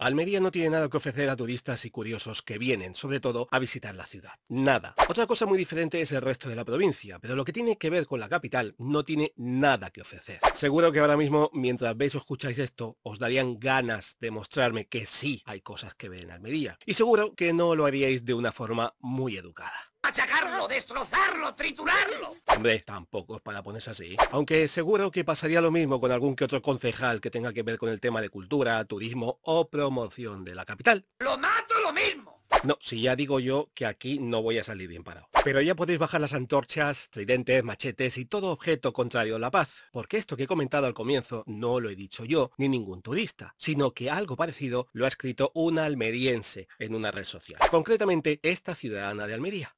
Almería no tiene nada que ofrecer a turistas y curiosos que vienen, sobre todo, a visitar la ciudad. Nada. Otra cosa muy diferente es el resto de la provincia, pero lo que tiene que ver con la capital no tiene nada que ofrecer. Seguro que ahora mismo, mientras veis o escucháis esto, os darían ganas de mostrarme que sí hay cosas que ver en Almería. Y seguro que no lo haríais de una forma muy educada machacarlo, destrozarlo, triturarlo. Hombre, tampoco es para ponerse así. Aunque seguro que pasaría lo mismo con algún que otro concejal que tenga que ver con el tema de cultura, turismo o promoción de la capital. ¡Lo mato lo mismo! No, si ya digo yo que aquí no voy a salir bien parado. Pero ya podéis bajar las antorchas, tridentes, machetes y todo objeto contrario a la paz, porque esto que he comentado al comienzo no lo he dicho yo ni ningún turista, sino que algo parecido lo ha escrito un almeriense en una red social, concretamente esta ciudadana de Almería.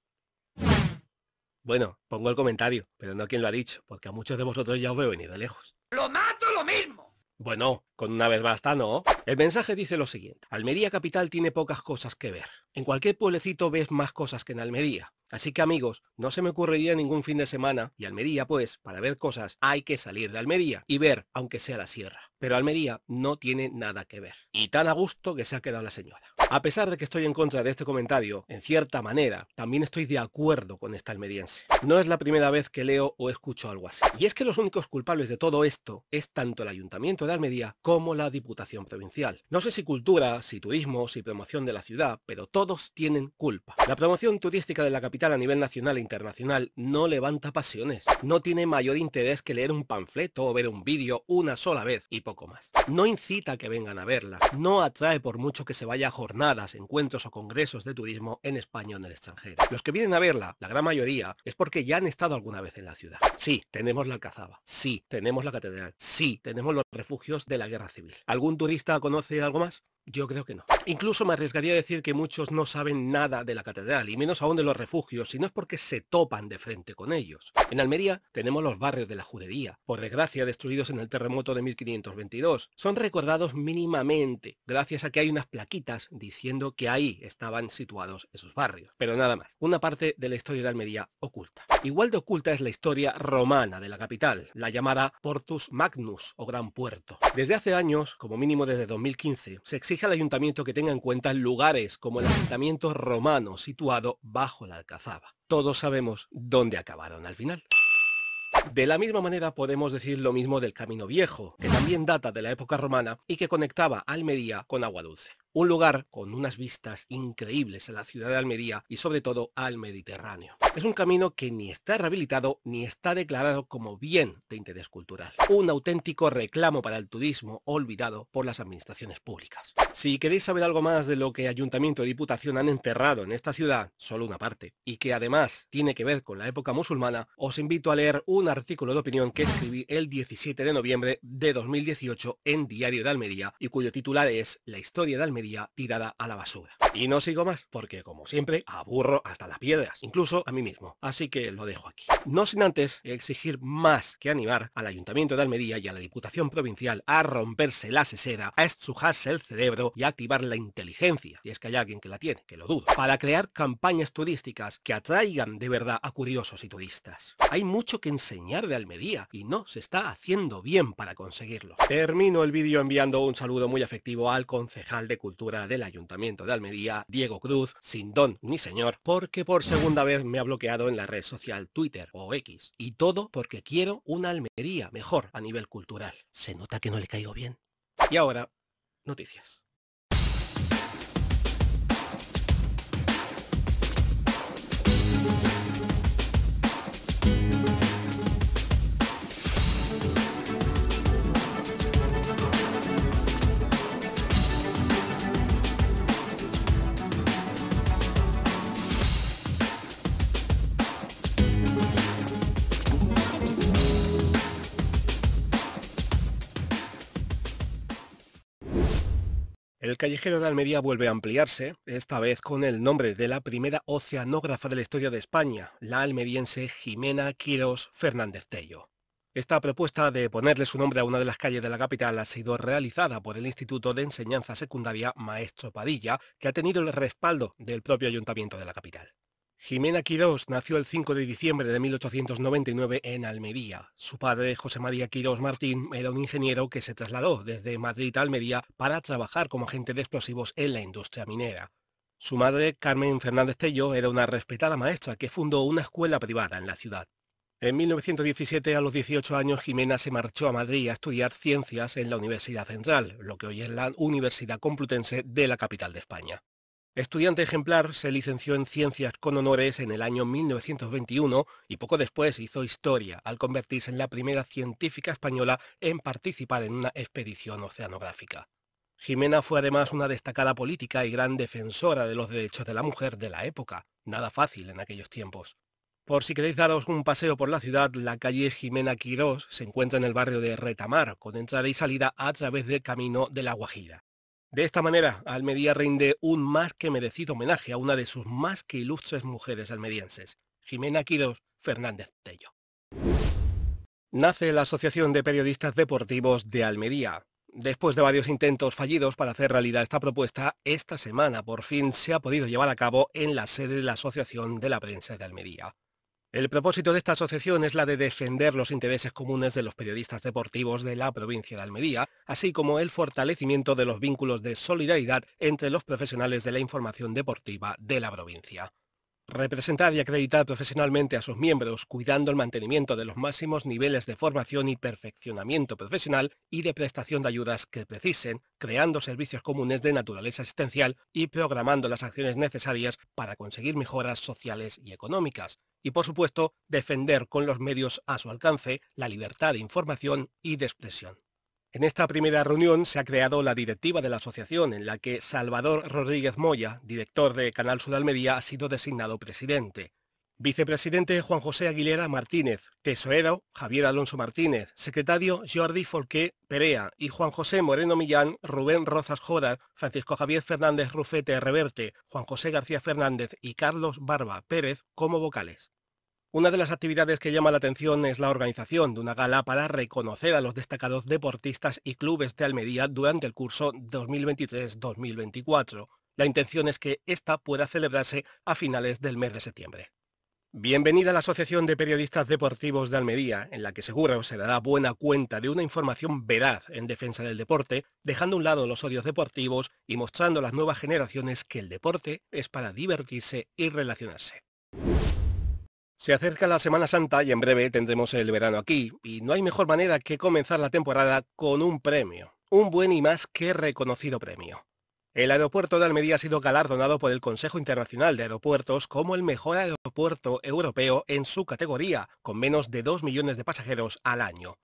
Bueno, pongo el comentario, pero no a quien lo ha dicho, porque a muchos de vosotros ya os veo venir de lejos. ¡Lo mato lo mismo! Bueno, con una vez basta, ¿no? El mensaje dice lo siguiente. Almería Capital tiene pocas cosas que ver. En cualquier pueblecito ves más cosas que en Almería. Así que amigos, no se me ocurriría ningún fin de semana, y Almería pues, para ver cosas hay que salir de Almería y ver, aunque sea la sierra. Pero Almería no tiene nada que ver. Y tan a gusto que se ha quedado la señora. A pesar de que estoy en contra de este comentario, en cierta manera, también estoy de acuerdo con esta almeriense. No es la primera vez que leo o escucho algo así. Y es que los únicos culpables de todo esto es tanto el Ayuntamiento de Almería como la Diputación Provincial. No sé si cultura, si turismo, si promoción de la ciudad, pero todos tienen culpa. La promoción turística de la capital a nivel nacional e internacional no levanta pasiones. No tiene mayor interés que leer un panfleto o ver un vídeo una sola vez y poco más. No incita a que vengan a verla. No atrae por mucho que se vaya a jornadas, encuentros o congresos de turismo en España o en el extranjero. Los que vienen a verla, la gran mayoría, es porque ya han estado alguna vez en la ciudad. Sí, tenemos la Alcazaba. Sí, tenemos la catedral. Sí, tenemos los refugios de la guerra civil. Algún turista conoce algo más? Yo creo que no. Incluso me arriesgaría a decir que muchos no saben nada de la catedral, y menos aún de los refugios, si no es porque se topan de frente con ellos. En Almería tenemos los barrios de la judería, por desgracia destruidos en el terremoto de 1522. Son recordados mínimamente, gracias a que hay unas plaquitas diciendo que ahí estaban situados esos barrios. Pero nada más, una parte de la historia de Almería oculta. Igual de oculta es la historia romana de la capital, la llamada Portus Magnus o Gran Puerto. Desde hace años, como mínimo desde 2015, se exige al ayuntamiento que tenga en cuenta lugares como el ayuntamiento romano situado bajo la alcazaba. Todos sabemos dónde acabaron al final. De la misma manera podemos decir lo mismo del Camino Viejo, que también data de la época romana y que conectaba Almería con Agua Dulce un lugar con unas vistas increíbles a la ciudad de Almería y sobre todo al Mediterráneo. Es un camino que ni está rehabilitado ni está declarado como bien de interés cultural. Un auténtico reclamo para el turismo olvidado por las administraciones públicas. Si queréis saber algo más de lo que Ayuntamiento y Diputación han enterrado en esta ciudad, solo una parte, y que además tiene que ver con la época musulmana, os invito a leer un artículo de opinión que escribí el 17 de noviembre de 2018 en Diario de Almería y cuyo titular es La historia de Almería tirada a la basura. Y no sigo más, porque como siempre, aburro hasta las piedras, incluso a mí mismo. Así que lo dejo aquí. No sin antes exigir más que animar al Ayuntamiento de Almería y a la Diputación Provincial a romperse la sesera, a estrujarse el cerebro y a activar la inteligencia, si es que hay alguien que la tiene, que lo dudo, para crear campañas turísticas que atraigan de verdad a curiosos y turistas. Hay mucho que enseñar de Almedía y no se está haciendo bien para conseguirlo. Termino el vídeo enviando un saludo muy afectivo al concejal de del Ayuntamiento de Almería, Diego Cruz, sin don ni señor, porque por segunda vez me ha bloqueado en la red social Twitter o X. Y todo porque quiero una Almería mejor a nivel cultural. Se nota que no le caigo bien. Y ahora, noticias. callejero de Almería vuelve a ampliarse, esta vez con el nombre de la primera oceanógrafa de la historia de España, la almeriense Jimena Quirós Fernández Tello. Esta propuesta de ponerle su nombre a una de las calles de la capital ha sido realizada por el Instituto de Enseñanza Secundaria Maestro Padilla, que ha tenido el respaldo del propio ayuntamiento de la capital. Jimena Quirós nació el 5 de diciembre de 1899 en Almería. Su padre, José María Quirós Martín, era un ingeniero que se trasladó desde Madrid a Almería para trabajar como agente de explosivos en la industria minera. Su madre, Carmen Fernández Tello, era una respetada maestra que fundó una escuela privada en la ciudad. En 1917, a los 18 años, Jimena se marchó a Madrid a estudiar ciencias en la Universidad Central, lo que hoy es la Universidad Complutense de la capital de España. Estudiante ejemplar, se licenció en Ciencias con honores en el año 1921 y poco después hizo historia al convertirse en la primera científica española en participar en una expedición oceanográfica. Jimena fue además una destacada política y gran defensora de los derechos de la mujer de la época, nada fácil en aquellos tiempos. Por si queréis daros un paseo por la ciudad, la calle Jimena Quirós se encuentra en el barrio de Retamar, con entrada y salida a través del camino de la Guajira. De esta manera, Almería rinde un más que merecido homenaje a una de sus más que ilustres mujeres almerienses, Jimena Quirós Fernández Tello. Nace la Asociación de Periodistas Deportivos de Almería. Después de varios intentos fallidos para hacer realidad esta propuesta, esta semana por fin se ha podido llevar a cabo en la sede de la Asociación de la Prensa de Almería. El propósito de esta asociación es la de defender los intereses comunes de los periodistas deportivos de la provincia de Almería, así como el fortalecimiento de los vínculos de solidaridad entre los profesionales de la información deportiva de la provincia. Representar y acreditar profesionalmente a sus miembros, cuidando el mantenimiento de los máximos niveles de formación y perfeccionamiento profesional y de prestación de ayudas que precisen, creando servicios comunes de naturaleza asistencial y programando las acciones necesarias para conseguir mejoras sociales y económicas. Y por supuesto, defender con los medios a su alcance la libertad de información y de expresión. En esta primera reunión se ha creado la directiva de la asociación, en la que Salvador Rodríguez Moya, director de Canal Sur Almería, ha sido designado presidente. Vicepresidente Juan José Aguilera Martínez, tesorero Javier Alonso Martínez, secretario Jordi Folqué Perea y Juan José Moreno Millán, Rubén Rozas Jodas, Francisco Javier Fernández Rufete Reverte, Juan José García Fernández y Carlos Barba Pérez como vocales. Una de las actividades que llama la atención es la organización de una gala para reconocer a los destacados deportistas y clubes de Almería durante el curso 2023-2024. La intención es que esta pueda celebrarse a finales del mes de septiembre. Bienvenida a la Asociación de Periodistas Deportivos de Almería, en la que seguro se dará buena cuenta de una información veraz en defensa del deporte, dejando a un lado los odios deportivos y mostrando a las nuevas generaciones que el deporte es para divertirse y relacionarse. Se acerca la Semana Santa y en breve tendremos el verano aquí, y no hay mejor manera que comenzar la temporada con un premio, un buen y más que reconocido premio. El aeropuerto de Almería ha sido galardonado por el Consejo Internacional de Aeropuertos como el mejor aeropuerto europeo en su categoría, con menos de 2 millones de pasajeros al año.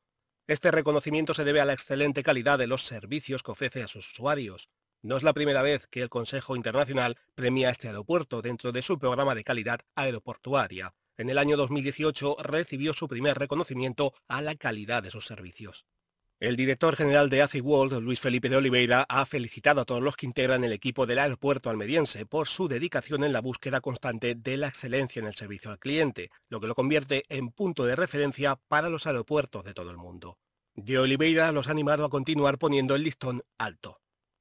Este reconocimiento se debe a la excelente calidad de los servicios que ofrece a sus usuarios. No es la primera vez que el Consejo Internacional premia este aeropuerto dentro de su programa de calidad aeroportuaria. En el año 2018 recibió su primer reconocimiento a la calidad de sus servicios. El director general de ACI World, Luis Felipe de Oliveira, ha felicitado a todos los que integran el equipo del aeropuerto almeriense por su dedicación en la búsqueda constante de la excelencia en el servicio al cliente, lo que lo convierte en punto de referencia para los aeropuertos de todo el mundo. De Oliveira los ha animado a continuar poniendo el listón alto.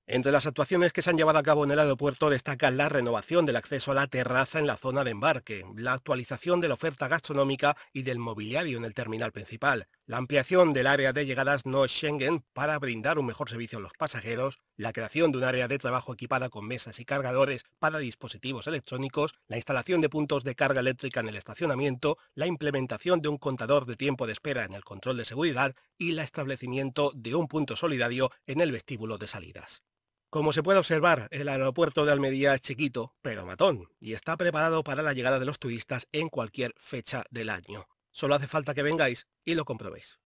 Entre las actuaciones que se han llevado a cabo en el aeropuerto destacan la renovación del acceso a la terraza en la zona de embarque, la actualización de la oferta gastronómica y del mobiliario en el terminal principal, la ampliación del área de llegadas no Schengen para brindar un mejor servicio a los pasajeros, la creación de un área de trabajo equipada con mesas y cargadores para dispositivos electrónicos, la instalación de puntos de carga eléctrica en el estacionamiento, la implementación de un contador de tiempo de espera en el control de seguridad y el establecimiento de un punto solidario en el vestíbulo de salidas. Como se puede observar, el aeropuerto de Almería es chiquito, pero matón, y está preparado para la llegada de los turistas en cualquier fecha del año. Solo hace falta que vengáis y lo comprobéis.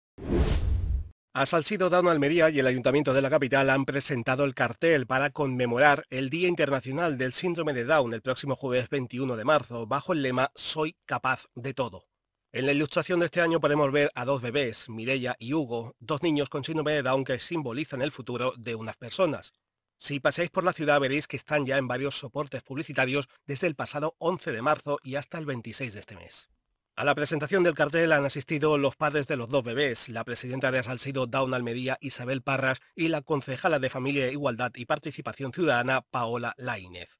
A Salcido Down Almería y el Ayuntamiento de la capital han presentado el cartel para conmemorar el Día Internacional del Síndrome de Down el próximo jueves 21 de marzo bajo el lema Soy capaz de todo. En la ilustración de este año podemos ver a dos bebés, Mirella y Hugo, dos niños con síndrome de Down que simbolizan el futuro de unas personas. Si pasáis por la ciudad veréis que están ya en varios soportes publicitarios desde el pasado 11 de marzo y hasta el 26 de este mes. A la presentación del cartel han asistido los padres de los dos bebés, la presidenta de Salcido Down Almería Isabel Parras y la concejala de Familia, e Igualdad y Participación Ciudadana Paola Laínez.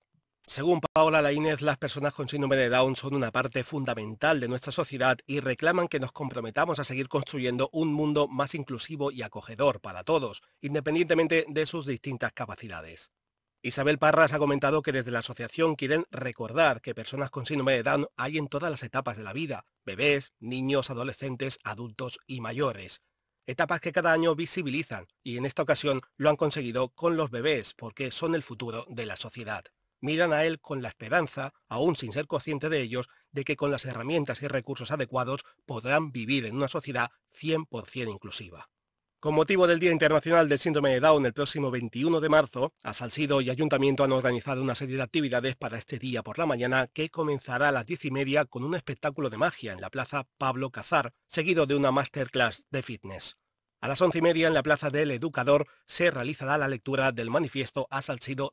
Según Paola Laínez, las personas con síndrome de Down son una parte fundamental de nuestra sociedad y reclaman que nos comprometamos a seguir construyendo un mundo más inclusivo y acogedor para todos, independientemente de sus distintas capacidades. Isabel Parras ha comentado que desde la asociación quieren recordar que personas con síndrome de Down hay en todas las etapas de la vida, bebés, niños, adolescentes, adultos y mayores. Etapas que cada año visibilizan y en esta ocasión lo han conseguido con los bebés porque son el futuro de la sociedad miran a él con la esperanza, aún sin ser consciente de ellos, de que con las herramientas y recursos adecuados podrán vivir en una sociedad 100% inclusiva. Con motivo del Día Internacional del Síndrome de Down el próximo 21 de marzo, Asalsido y Ayuntamiento han organizado una serie de actividades para este día por la mañana que comenzará a las diez y media con un espectáculo de magia en la Plaza Pablo Cazar, seguido de una masterclass de fitness. A las once y media en la Plaza del Educador se realizará la lectura del manifiesto a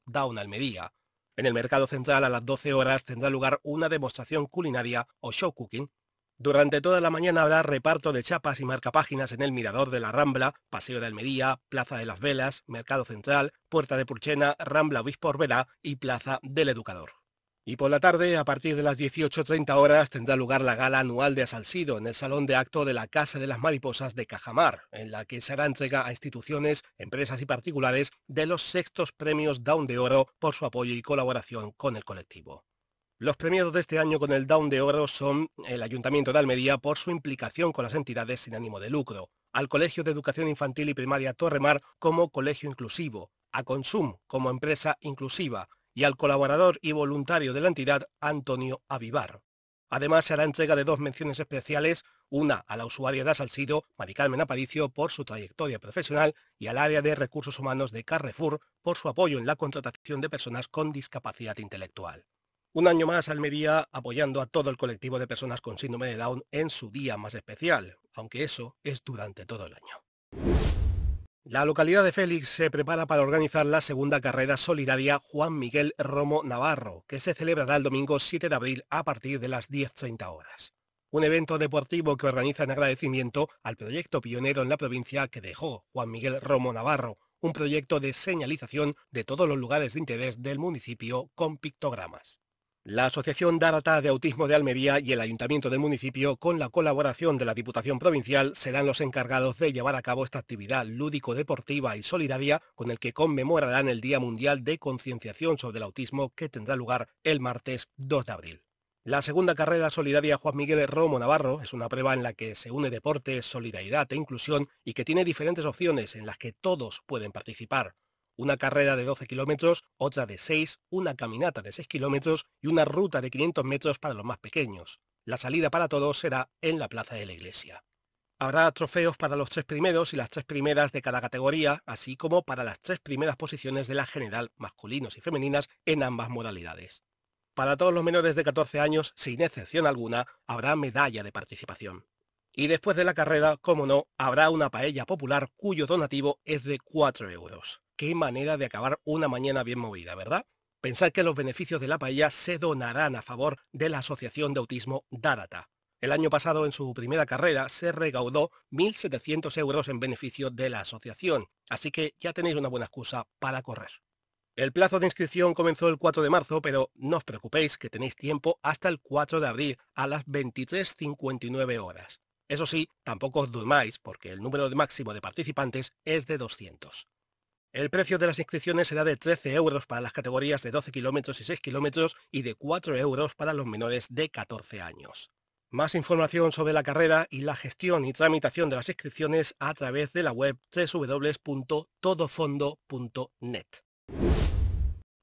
Down Almería. En el mercado central a las 12 horas tendrá lugar una demostración culinaria o show cooking. Durante toda la mañana habrá reparto de chapas y marcapáginas en el Mirador de la Rambla, Paseo de Almería, Plaza de las Velas, Mercado Central, Puerta de Purchena, Rambla Obispo y Plaza del Educador. Y por la tarde, a partir de las 18.30 horas, tendrá lugar la gala anual de Asalsido en el Salón de Acto de la Casa de las Mariposas de Cajamar, en la que se hará entrega a instituciones, empresas y particulares de los sextos premios Down de Oro por su apoyo y colaboración con el colectivo. Los premiados de este año con el Down de Oro son el Ayuntamiento de Almería por su implicación con las entidades sin ánimo de lucro, al Colegio de Educación Infantil y Primaria Torremar como colegio inclusivo, a Consum como empresa inclusiva, y al colaborador y voluntario de la entidad, Antonio Avivar. Además, se hará entrega de dos menciones especiales, una a la usuaria de Salcido, Maricarmen Aparicio, por su trayectoria profesional y al área de recursos humanos de Carrefour por su apoyo en la contratación de personas con discapacidad intelectual. Un año más, Almería apoyando a todo el colectivo de personas con síndrome de Down en su día más especial, aunque eso es durante todo el año. La localidad de Félix se prepara para organizar la segunda carrera solidaria Juan Miguel Romo Navarro, que se celebrará el domingo 7 de abril a partir de las 10.30 horas. Un evento deportivo que organiza en agradecimiento al proyecto pionero en la provincia que dejó Juan Miguel Romo Navarro, un proyecto de señalización de todos los lugares de interés del municipio con pictogramas. La Asociación Dárata de Autismo de Almería y el Ayuntamiento del municipio, con la colaboración de la Diputación Provincial, serán los encargados de llevar a cabo esta actividad lúdico-deportiva y solidaria con el que conmemorarán el Día Mundial de Concienciación sobre el Autismo que tendrá lugar el martes 2 de abril. La segunda carrera solidaria Juan Miguel Romo Navarro es una prueba en la que se une deporte, solidaridad e inclusión y que tiene diferentes opciones en las que todos pueden participar una carrera de 12 kilómetros, otra de 6, una caminata de 6 kilómetros y una ruta de 500 metros para los más pequeños. La salida para todos será en la plaza de la iglesia. Habrá trofeos para los tres primeros y las tres primeras de cada categoría, así como para las tres primeras posiciones de la general masculinos y femeninas en ambas modalidades. Para todos los menores de 14 años, sin excepción alguna, habrá medalla de participación. Y después de la carrera, como no, habrá una paella popular cuyo donativo es de 4 euros. Qué manera de acabar una mañana bien movida, ¿verdad? Pensad que los beneficios de la paella se donarán a favor de la Asociación de Autismo D'Arata. El año pasado, en su primera carrera, se recaudó 1.700 euros en beneficio de la asociación, así que ya tenéis una buena excusa para correr. El plazo de inscripción comenzó el 4 de marzo, pero no os preocupéis que tenéis tiempo hasta el 4 de abril a las 23.59 horas. Eso sí, tampoco os durmáis porque el número máximo de participantes es de 200. El precio de las inscripciones será de 13 euros para las categorías de 12 kilómetros y 6 kilómetros y de 4 euros para los menores de 14 años. Más información sobre la carrera y la gestión y tramitación de las inscripciones a través de la web www.todofondo.net.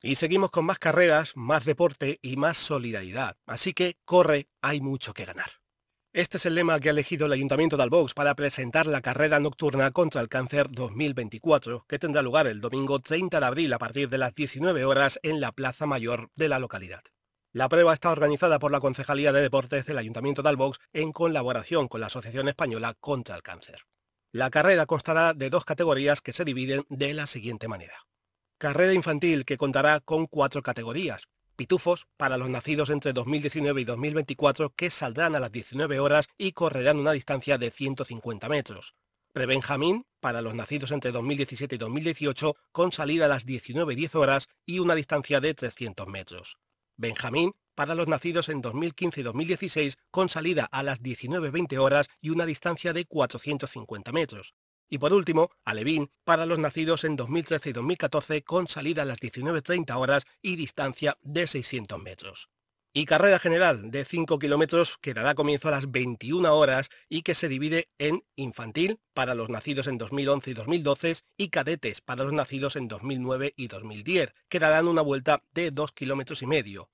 Y seguimos con más carreras, más deporte y más solidaridad. Así que corre, hay mucho que ganar. Este es el lema que ha elegido el Ayuntamiento de Albox para presentar la carrera nocturna contra el cáncer 2024, que tendrá lugar el domingo 30 de abril a partir de las 19 horas en la Plaza Mayor de la localidad. La prueba está organizada por la Concejalía de Deportes del Ayuntamiento de Albox en colaboración con la Asociación Española contra el Cáncer. La carrera constará de dos categorías que se dividen de la siguiente manera. Carrera infantil que contará con cuatro categorías, Pitufos para los nacidos entre 2019 y 2024 que saldrán a las 19 horas y correrán una distancia de 150 metros. Prebenjamín para los nacidos entre 2017 y 2018 con salida a las 19 10 horas y una distancia de 300 metros. Benjamín para los nacidos en 2015 y 2016 con salida a las 19-20 horas y una distancia de 450 metros. Y por último, Alevín, para los nacidos en 2013 y 2014 con salida a las 19.30 horas y distancia de 600 metros. Y carrera general de 5 kilómetros que dará comienzo a las 21 horas y que se divide en infantil para los nacidos en 2011 y 2012 y cadetes para los nacidos en 2009 y 2010, que darán una vuelta de 2 kilómetros y medio.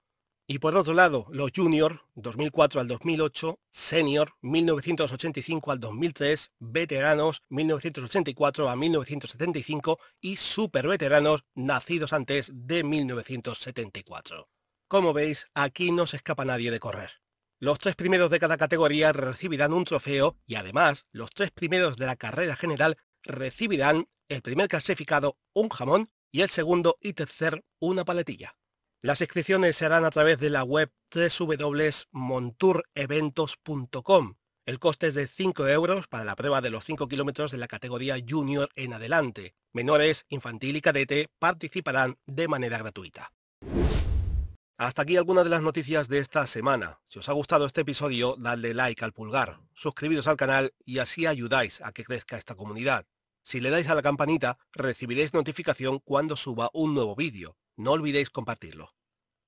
Y por otro lado, los junior, 2004 al 2008, senior, 1985 al 2003, veteranos, 1984 a 1975 y superveteranos, nacidos antes de 1974. Como veis, aquí no se escapa nadie de correr. Los tres primeros de cada categoría recibirán un trofeo y además los tres primeros de la carrera general recibirán el primer clasificado un jamón y el segundo y tercer una paletilla. Las inscripciones se harán a través de la web www.montureventos.com. El coste es de 5 euros para la prueba de los 5 kilómetros de la categoría junior en adelante. Menores, infantil y cadete participarán de manera gratuita. Hasta aquí algunas de las noticias de esta semana. Si os ha gustado este episodio, dadle like al pulgar, suscribiros al canal y así ayudáis a que crezca esta comunidad. Si le dais a la campanita, recibiréis notificación cuando suba un nuevo vídeo no olvidéis compartirlo.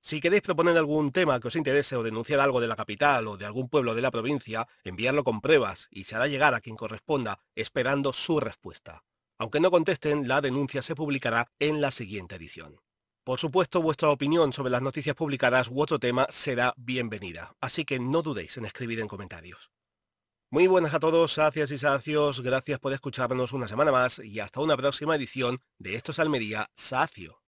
Si queréis proponer algún tema que os interese o denunciar algo de la capital o de algún pueblo de la provincia, enviarlo con pruebas y se hará llegar a quien corresponda, esperando su respuesta. Aunque no contesten, la denuncia se publicará en la siguiente edición. Por supuesto, vuestra opinión sobre las noticias publicadas u otro tema será bienvenida, así que no dudéis en escribir en comentarios. Muy buenas a todos, sacias y sacios, gracias por escucharnos una semana más y hasta una próxima edición de Esto es Almería Sacio.